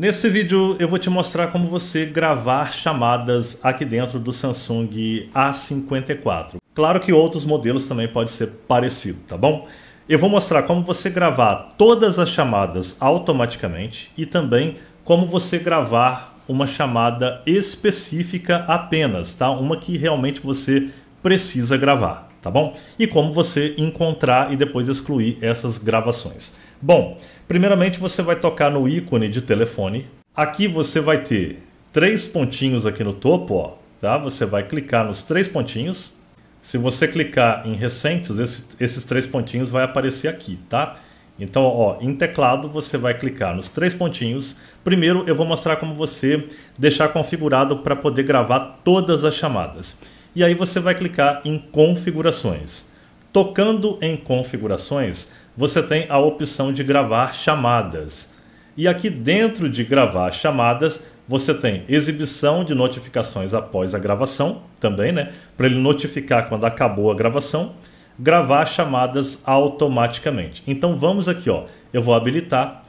Nesse vídeo eu vou te mostrar como você gravar chamadas aqui dentro do Samsung A54. Claro que outros modelos também pode ser parecido, tá bom? Eu vou mostrar como você gravar todas as chamadas automaticamente e também como você gravar uma chamada específica apenas, tá? Uma que realmente você precisa gravar, tá bom? E como você encontrar e depois excluir essas gravações. Bom, primeiramente você vai tocar no ícone de telefone. Aqui você vai ter três pontinhos aqui no topo, ó, tá? Você vai clicar nos três pontinhos. Se você clicar em recentes, esses, esses três pontinhos vai aparecer aqui, tá? Então, ó, em teclado você vai clicar nos três pontinhos. Primeiro eu vou mostrar como você deixar configurado para poder gravar todas as chamadas. E aí você vai clicar em configurações. Tocando em configurações, você tem a opção de gravar chamadas. E aqui dentro de gravar chamadas, você tem exibição de notificações após a gravação, também, né? Para ele notificar quando acabou a gravação, gravar chamadas automaticamente. Então vamos aqui, ó. Eu vou habilitar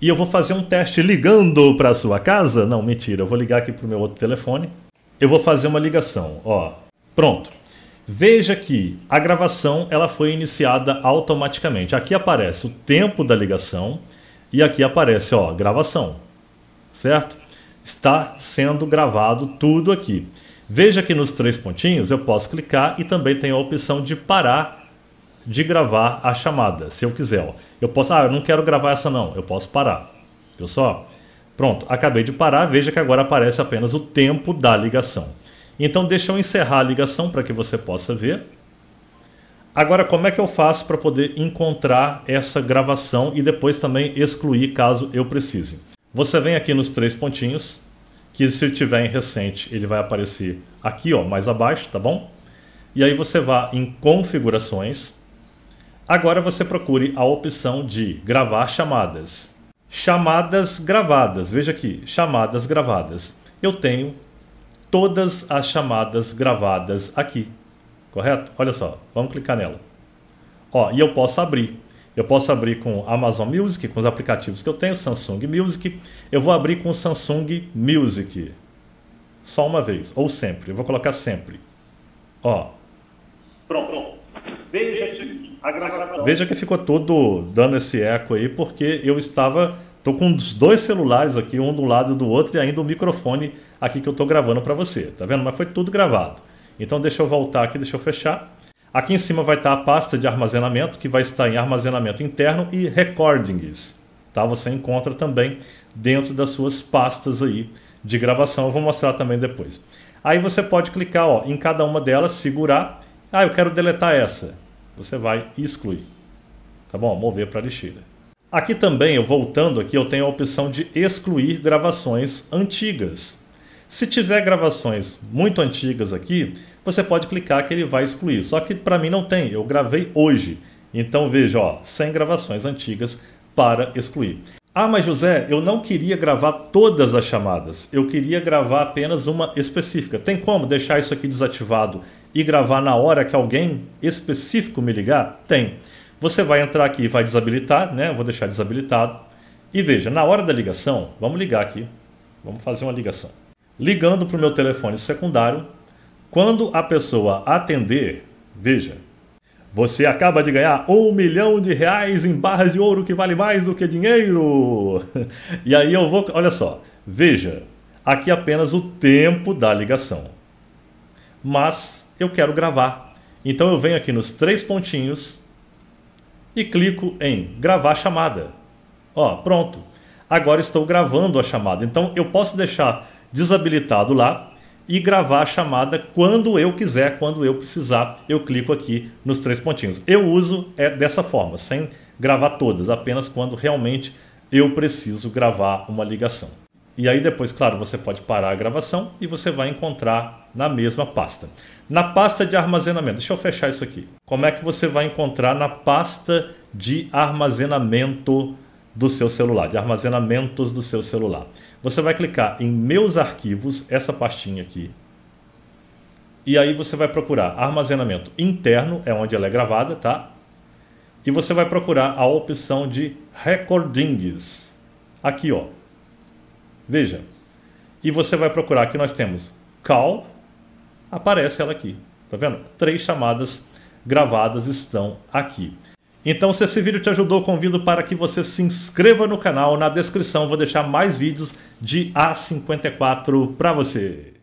e eu vou fazer um teste ligando para a sua casa. Não, mentira, eu vou ligar aqui para o meu outro telefone. Eu vou fazer uma ligação, ó. Pronto, Veja que a gravação ela foi iniciada automaticamente. Aqui aparece o tempo da ligação e aqui aparece, ó, gravação. Certo? Está sendo gravado tudo aqui. Veja que nos três pontinhos eu posso clicar e também tem a opção de parar de gravar a chamada, se eu quiser. Ó. Eu posso, ah, eu não quero gravar essa não, eu posso parar. Viu só? Pronto, acabei de parar, veja que agora aparece apenas o tempo da ligação. Então deixa eu encerrar a ligação para que você possa ver. Agora, como é que eu faço para poder encontrar essa gravação e depois também excluir caso eu precise? Você vem aqui nos três pontinhos, que se tiver em recente, ele vai aparecer aqui, ó, mais abaixo, tá bom? E aí você vá em configurações. Agora você procure a opção de gravar chamadas. Chamadas gravadas. Veja aqui, chamadas gravadas. Eu tenho todas as chamadas gravadas aqui. Correto? Olha só, vamos clicar nela. Ó, e eu posso abrir. Eu posso abrir com Amazon Music, com os aplicativos que eu tenho, Samsung Music. Eu vou abrir com Samsung Music. Só uma vez, ou sempre. Eu vou colocar sempre. Ó. Pronto, pronto. Veja, Veja que ficou todo dando esse eco aí, porque eu estava. Tô com os dois celulares aqui, um do lado do outro, e ainda o microfone aqui que eu estou gravando para você, tá vendo? Mas foi tudo gravado. Então deixa eu voltar aqui, deixa eu fechar. Aqui em cima vai estar a pasta de armazenamento, que vai estar em armazenamento interno e recordings. Tá? Você encontra também dentro das suas pastas aí de gravação. Eu vou mostrar também depois. Aí você pode clicar ó, em cada uma delas, segurar. Ah, eu quero deletar essa. Você vai excluir. Tá bom? Mover para a lixeira. Aqui também, eu voltando aqui, eu tenho a opção de excluir gravações antigas. Se tiver gravações muito antigas aqui, você pode clicar que ele vai excluir. Só que para mim não tem, eu gravei hoje. Então veja, ó, sem gravações antigas para excluir. Ah, mas José, eu não queria gravar todas as chamadas. Eu queria gravar apenas uma específica. Tem como deixar isso aqui desativado e gravar na hora que alguém específico me ligar? Tem. Você vai entrar aqui e vai desabilitar, né? Vou deixar desabilitado. E veja, na hora da ligação, vamos ligar aqui. Vamos fazer uma ligação ligando para o meu telefone secundário. Quando a pessoa atender, veja, você acaba de ganhar um milhão de reais em barras de ouro que vale mais do que dinheiro. E aí eu vou, olha só, veja, aqui apenas o tempo da ligação. Mas eu quero gravar. Então eu venho aqui nos três pontinhos e clico em gravar chamada. Ó, pronto. Agora estou gravando a chamada. Então eu posso deixar desabilitado lá e gravar a chamada quando eu quiser, quando eu precisar, eu clico aqui nos três pontinhos. Eu uso é dessa forma, sem gravar todas, apenas quando realmente eu preciso gravar uma ligação. E aí depois, claro, você pode parar a gravação e você vai encontrar na mesma pasta. Na pasta de armazenamento, deixa eu fechar isso aqui. Como é que você vai encontrar na pasta de armazenamento do seu celular, de armazenamentos do seu celular? Você vai clicar em Meus Arquivos, essa pastinha aqui. E aí você vai procurar armazenamento interno, é onde ela é gravada, tá? E você vai procurar a opção de Recordings. Aqui, ó. Veja. E você vai procurar, que nós temos Call, aparece ela aqui. Tá vendo? Três chamadas gravadas estão aqui. Então, se esse vídeo te ajudou, convido para que você se inscreva no canal. Na descrição vou deixar mais vídeos de A54 para você.